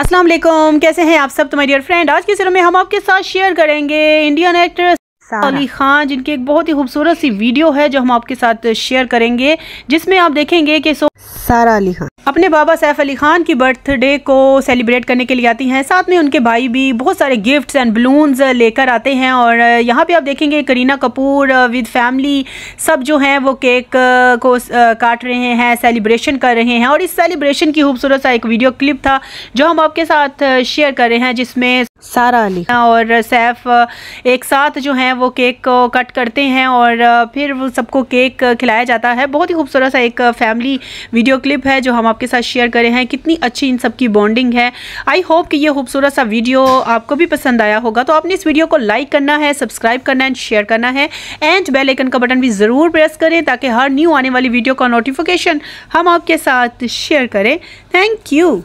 अस्सलाम वालेकुम कैसे हैं आप सब तुम्हारी डियर फ्रेंड आज की सीरीज में हम आपके साथ शेयर करेंगे इंडियन एक्ट्रेस अली खान जिनकी एक बहुत ही खूबसूरत सी वीडियो है जो हम आपके साथ शेयर करेंगे जिसमें आप देखेंगे कि सो सारा अली खान अपने बाबा सैफ अली खान की बर्थडे को सेलिब्रेट करने के लिए आती हैं साथ में उनके भाई भी बहुत सारे गिफ्ट्स एंड बलून्स लेकर आते हैं और यहाँ पे आप देखेंगे करीना कपूर विद फैमिली सब जो हैं वो केक को काट रहे हैं सेलिब्रेशन कर रहे हैं और इस सेलिब्रेशन की खूबसूरत सा एक वीडियो क्लिप था जो हम आपके साथ शेयर कर रहे हैं जिसमें सारा अली हाँ, और सैफ एक साथ जो हैं वो केक को कट करते हैं और फिर वो सबको केक खिलाया जाता है बहुत ही खूबसूरत सा एक फैमिली वीडियो क्लिप है जो हम आपके साथ शेयर करे हैं कितनी अच्छी इन सब की बॉन्डिंग है आई होप कि ये खूबसूरत सा वीडियो आपको भी पसंद आया होगा तो आपने इस वीडियो को लाइक करना है सब्सक्राइब करना एंड शेयर करना है एंड बेल का बटन भी ज़रूर प्रेस करें ताकि हर न्यू आने वाली वीडियो का नोटिफिकेशन हम आपके साथ शेयर करें थैंक यू